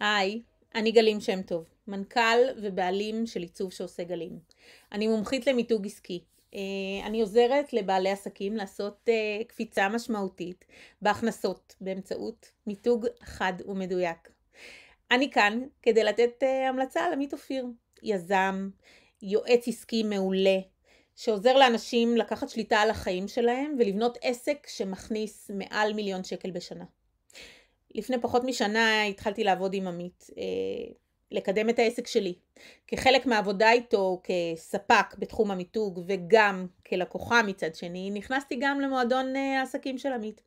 היי, אני גלים שם טוב, מנכ"ל ובעלים של עיצוב שעושה גלים. אני מומחית למיתוג עסקי. אה, אני עוזרת לבעלי עסקים לעשות אה, קפיצה משמעותית בהכנסות באמצעות מיתוג חד ומדויק. אני כאן כדי לתת אה, המלצה לעמית אופיר, יזם, יועץ עסקי מעולה, שעוזר לאנשים לקחת שליטה על החיים שלהם ולבנות עסק שמכניס מעל מיליון שקל בשנה. לפני פחות משנה התחלתי לעבוד עם עמית, אה, לקדם את העסק שלי. כחלק מהעבודה איתו כספק בתחום המיתוג וגם כלקוחה מצד שני, נכנסתי גם למועדון אה, העסקים של עמית.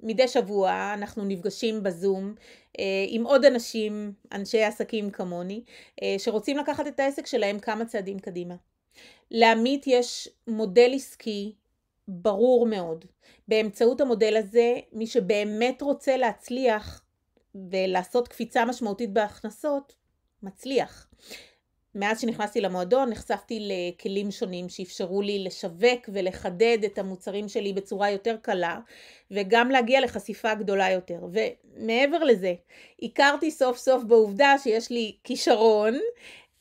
מדי שבוע אנחנו נפגשים בזום אה, עם עוד אנשים, אנשי עסקים כמוני, אה, שרוצים לקחת את העסק שלהם כמה צעדים קדימה. לעמית יש מודל עסקי ברור מאוד. באמצעות המודל הזה, מי שבאמת רוצה להצליח ולעשות קפיצה משמעותית בהכנסות, מצליח. מאז שנכנסתי למועדון נחשפתי לכלים שונים שאפשרו לי לשווק ולחדד את המוצרים שלי בצורה יותר קלה וגם להגיע לחשיפה גדולה יותר. ומעבר לזה, הכרתי סוף סוף בעובדה שיש לי כישרון,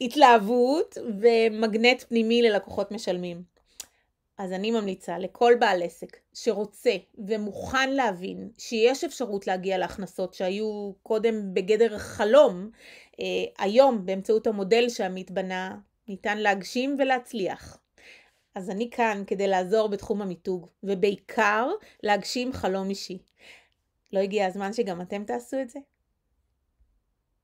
התלהבות ומגנט פנימי ללקוחות משלמים. אז אני ממליצה לכל בעל עסק שרוצה ומוכן להבין שיש אפשרות להגיע להכנסות שהיו קודם בגדר חלום, אה, היום באמצעות המודל שעמית בנה ניתן להגשים ולהצליח. אז אני כאן כדי לעזור בתחום המיתוג, ובעיקר להגשים חלום אישי. לא הגיע הזמן שגם אתם תעשו את זה?